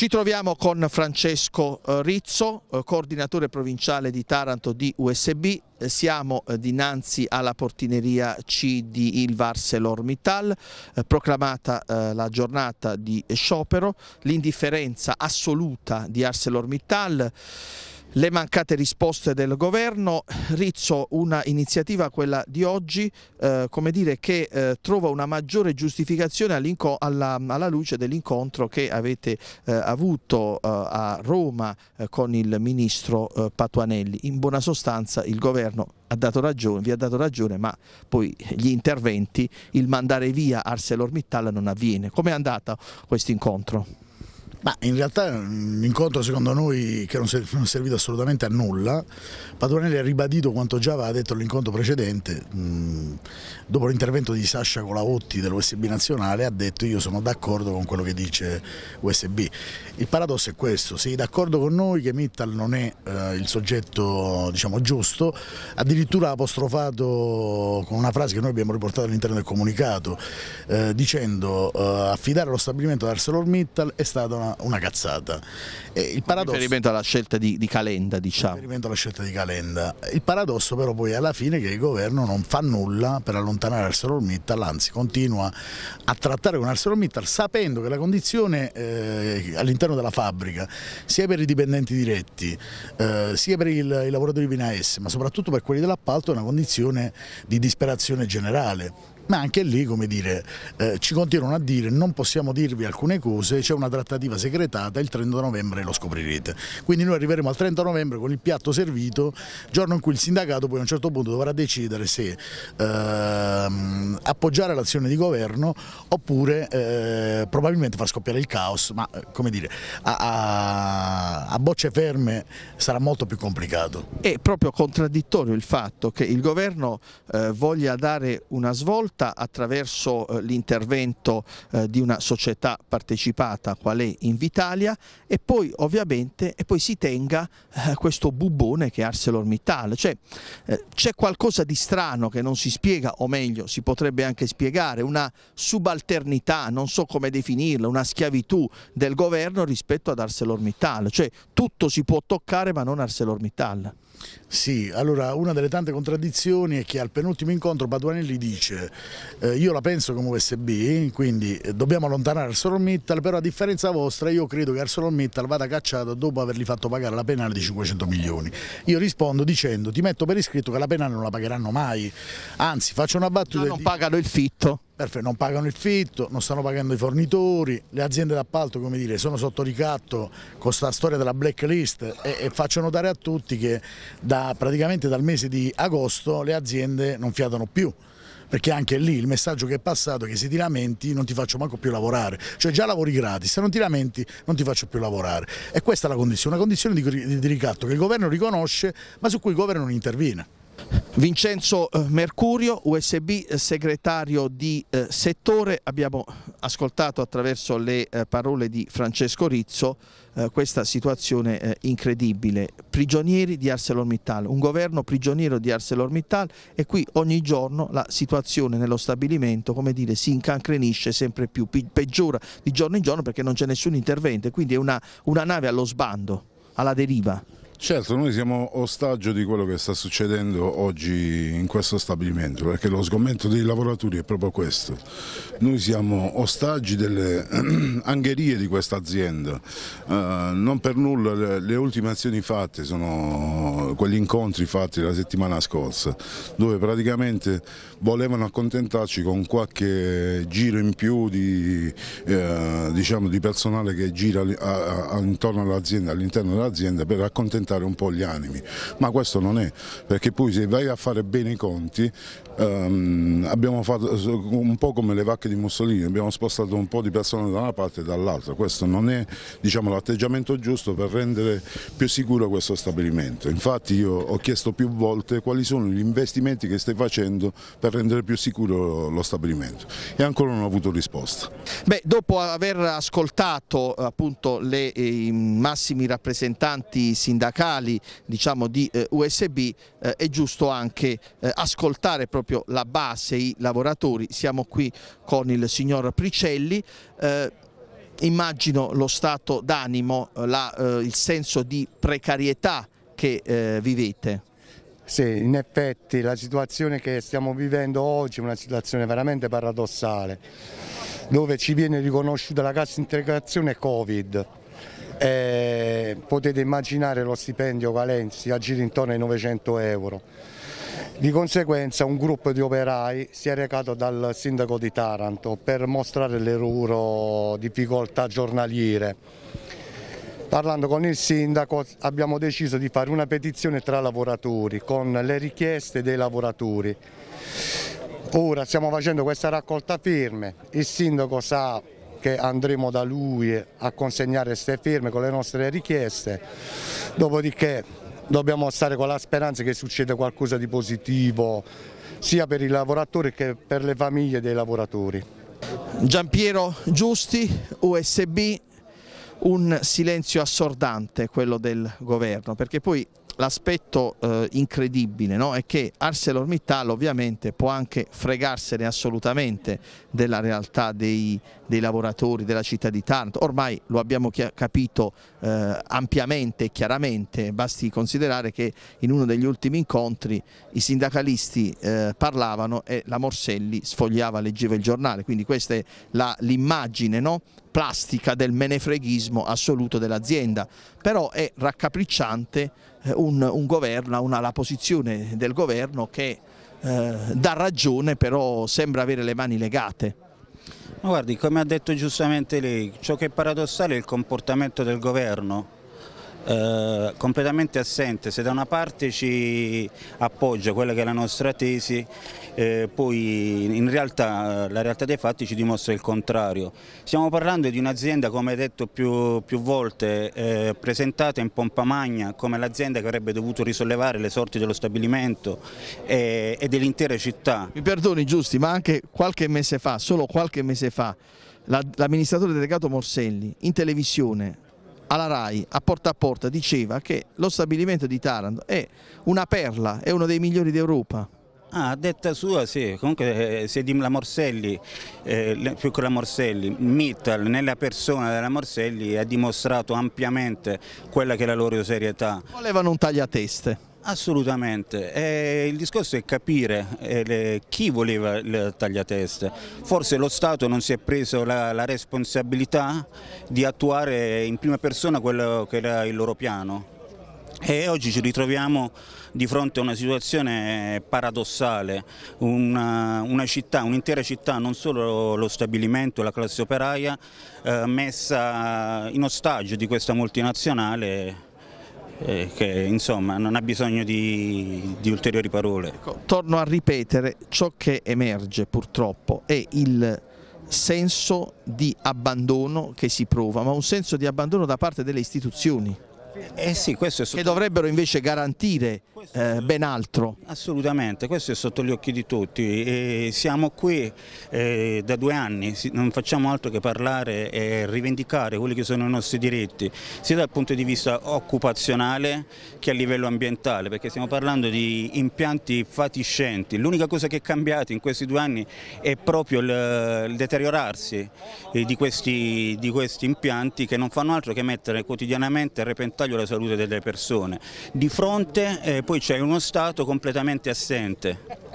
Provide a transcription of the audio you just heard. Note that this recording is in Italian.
Ci troviamo con Francesco eh, Rizzo, eh, coordinatore provinciale di Taranto di USB. Eh, siamo dinanzi alla portineria C di Ilvarselor-Mittal, proclamata la giornata di sciopero, l'indifferenza assoluta di ArcelorMittal le mancate risposte del governo. Rizzo, una iniziativa, quella di oggi, eh, come dire, che eh, trova una maggiore giustificazione alla, alla, luce dell'incontro che avete eh, avuto eh, a Roma eh, con il ministro eh, Patuanelli. In buona sostanza il governo ha dato ragione, vi ha dato ragione, ma poi gli interventi, il mandare via ArcelorMittal non avviene. Come è andato questo incontro? Ma in realtà un mm, incontro secondo noi che non è servito assolutamente a nulla, Padronelli ha ribadito quanto già aveva detto l'incontro precedente, mm, dopo l'intervento di Sascia Colaotti dell'USB nazionale ha detto io sono d'accordo con quello che dice USB. Il paradosso è questo, sei d'accordo con noi che Mittal non è eh, il soggetto diciamo, giusto, addirittura ha apostrofato con una frase che noi abbiamo riportato all'interno del comunicato eh, dicendo eh, affidare lo stabilimento ad ArcelorMittal è stata una una, cazzata. E il paradosso, riferimento alla scelta di, di Calenda, diciamo. Riferimento alla scelta di Calenda. Il paradosso però poi alla fine è che il governo non fa nulla per allontanare ArcelorMittal, anzi continua a trattare con ArcelorMittal sapendo che la condizione eh, all'interno della fabbrica, sia per i dipendenti diretti, eh, sia per il, i lavoratori Pinaes, ma soprattutto per quelli dell'appalto, è una condizione di disperazione generale ma anche lì come dire, eh, ci continuano a dire non possiamo dirvi alcune cose, c'è una trattativa segretata, il 30 novembre lo scoprirete. Quindi noi arriveremo al 30 novembre con il piatto servito, giorno in cui il sindacato poi a un certo punto dovrà decidere se ehm, appoggiare l'azione di governo oppure eh, probabilmente far scoppiare il caos, ma eh, come dire, a, a, a bocce ferme sarà molto più complicato. È proprio contraddittorio il fatto che il governo eh, voglia dare una svolta fatta attraverso eh, l'intervento eh, di una società partecipata qual è Invitalia e poi ovviamente e poi si tenga eh, questo bubbone che è ArcelorMittal, cioè c'è qualcosa di strano che non si spiega o meglio si potrebbe anche spiegare, una subalternità, non so come definirla, una schiavitù del governo rispetto ad ArcelorMittal, cioè tutto si può toccare ma non ArcelorMittal. Sì, allora una delle tante contraddizioni è che al penultimo incontro Baduanelli dice eh, io la penso come USB, quindi eh, dobbiamo allontanare ArcelorMittal, però a differenza vostra io credo che ArcelorMittal vada cacciato dopo avergli fatto pagare la penale di 500 milioni. Io rispondo dicendo ti metto per iscritto che la penale non la pagheranno mai, anzi faccio una battuta... No, non pagano il fitto. Perfetto, non pagano il fitto, non stanno pagando i fornitori, le aziende d'appalto come dire, sono sotto ricatto con questa storia della blacklist e, e, faccio notare a tutti che da, praticamente dal mese di agosto le aziende non fiatano più perché anche lì il messaggio che è passato è che se ti lamenti non ti faccio manco più lavorare, cioè già lavori gratis, se non ti lamenti non ti faccio più lavorare e questa è la condizione, una condizione di, di ricatto che il governo riconosce ma su cui il governo non interviene. Vincenzo eh, Mercurio, USB eh, segretario di eh, settore, abbiamo ascoltato attraverso le eh, parole di Francesco Rizzo eh, questa situazione eh, incredibile, prigionieri di ArcelorMittal, un governo prigioniero di ArcelorMittal e qui ogni giorno la situazione nello stabilimento come dire, si incancrenisce sempre più, peggiora di giorno in giorno perché non c'è nessun intervento, quindi è una, una nave allo sbando, alla deriva. Certo, noi siamo ostaggio di quello che sta succedendo oggi in questo stabilimento, perché lo sgomento dei lavoratori è proprio questo. Noi siamo ostaggi delle angherie di questa azienda. Eh, non per nulla le, le, ultime azioni fatte sono quegli incontri fatti la settimana scorsa, dove praticamente volevano accontentarci con qualche giro in più di, eh, diciamo, di personale che gira a, a, intorno all'azienda, all'interno dell'azienda per accontentarci allentare un po' gli animi, ma questo non è, perché poi se vai a fare bene i conti ehm, abbiamo fatto un po' come le vacche di Mussolini, abbiamo spostato un po' di persone da una parte e dall'altra, questo non è diciamo, l'atteggiamento giusto per rendere più sicuro questo stabilimento, infatti io ho chiesto più volte quali sono gli investimenti che stai facendo per rendere più sicuro lo stabilimento e ancora non ho avuto risposta. Beh, dopo aver ascoltato appunto le, eh, i massimi rappresentanti sindacali cali diciamo, di eh, USB eh, è giusto anche eh, ascoltare proprio la base, i lavoratori. Siamo qui con il signor Pricelli eh, immagino lo stato d'animo, eh, eh, il senso di precarietà che eh, vivete. Sì, in effetti la situazione che stiamo vivendo oggi è una situazione veramente paradossale, dove ci viene riconosciuta la cassa integrazione Covid, eh, potete immaginare lo stipendio Valenzi a intorno ai 900 euro. Di conseguenza un gruppo di operai si è recato dal sindaco di Taranto per mostrare le loro difficoltà giornaliere. Parlando con il sindaco abbiamo deciso di fare una petizione tra lavoratori con le richieste dei lavoratori. Ora stiamo facendo questa raccolta firme, il sindaco sa che andremo da lui a consegnare queste firme con le nostre richieste, dopodiché dobbiamo stare con la speranza che succeda qualcosa di positivo sia per i lavoratori che per le famiglie dei lavoratori. Giampiero Giusti, USB, un silenzio assordante quello del governo, perché poi l'aspetto eh, incredibile no? è che ArcelorMittal ovviamente può anche fregarsene assolutamente della realtà dei, dei lavoratori della città di Taranto, ormai lo abbiamo capito eh, ampiamente e chiaramente, basti considerare che in uno degli ultimi incontri i sindacalisti eh, parlavano e la Morselli sfogliava, leggeva il giornale, quindi questa è l'immagine no? plastica del menefreghismo assoluto dell'azienda, però è raccapricciante eh, un, un governo, una, la posizione del governo che eh, dà ragione però sembra avere le mani legate. Ma guardi, come ha detto giustamente lei, ciò che è paradossale è il comportamento del governo, eh, completamente assente, se da una parte ci appoggia quella che è la nostra tesi, eh, poi in realtà eh, la realtà dei fatti ci dimostra il contrario. Stiamo parlando di un'azienda, come detto più, più volte, eh, presentata in pompa magna come l'azienda che avrebbe dovuto risollevare le sorti dello stabilimento e, eh, e dell'intera città. Mi perdoni Giusti, ma anche qualche mese fa, solo qualche mese fa, l'amministratore delegato Morselli in televisione alla RAI a porta a porta diceva che lo stabilimento di Taranto è una perla, è uno dei migliori d'Europa. Ah, a detta sua sì, comunque eh, se di la Morselli, eh, più che la Morselli, Mittal nella persona della Morselli ha dimostrato ampiamente quella che è la loro serietà. Volevano un tagliateste. Assolutamente, eh, il discorso è capire eh, le, chi voleva il tagliateste, forse lo Stato non si è preso la, la responsabilità di attuare in prima persona quello che era il loro piano e oggi ci ritroviamo di fronte a una situazione paradossale, una, una città, un'intera città, non solo lo stabilimento, la classe operaia, eh, messa in ostaggio di questa multinazionale eh, che insomma non ha bisogno di, di ulteriori parole. Ecco, torno a ripetere, ciò che emerge purtroppo è il senso di abbandono che si prova, ma un senso di abbandono da parte delle istituzioni. Eh sì, che dovrebbero invece garantire eh, ben altro. Assolutamente, questo è sotto gli occhi di tutti. E siamo qui eh, da due anni, non facciamo altro che parlare e rivendicare quelli che sono i nostri diritti, sia dal punto di vista occupazionale che a livello ambientale, perché stiamo parlando di impianti fatiscenti. L'unica cosa che è cambiata in questi due anni è proprio il, il deteriorarsi eh, di questi, di questi impianti che non fanno altro che mettere quotidianamente a repentaglio bersaglio la salute delle persone. Di fronte eh, poi c'è uno Stato completamente assente.